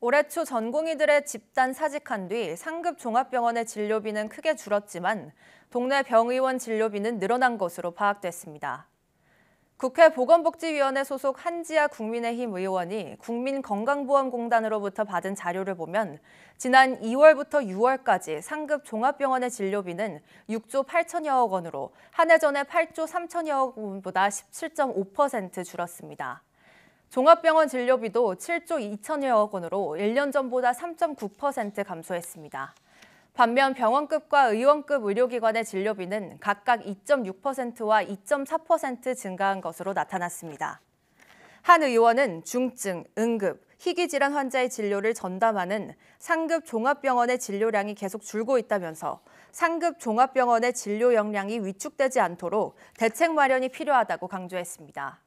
올해 초 전공의들의 집단 사직한 뒤 상급 종합병원의 진료비는 크게 줄었지만 동네 병의원 진료비는 늘어난 것으로 파악됐습니다. 국회 보건복지위원회 소속 한지아 국민의힘 의원이 국민건강보험공단으로부터 받은 자료를 보면 지난 2월부터 6월까지 상급 종합병원의 진료비는 6조 8천여억 원으로 한 해 전에 8조 3천여억 원보다 17.5% 줄었습니다. 종합병원 진료비도 7조 2천여억 원으로 1년 전보다 3.9% 감소했습니다. 반면 병원급과 의원급 의료기관의 진료비는 각각 2.6%와 2.4% 증가한 것으로 나타났습니다. 한 의원은 중증, 응급, 희귀질환 환자의 진료를 전담하는 상급 종합병원의 진료량이 계속 줄고 있다면서 상급 종합병원의 진료 역량이 위축되지 않도록 대책 마련이 필요하다고 강조했습니다.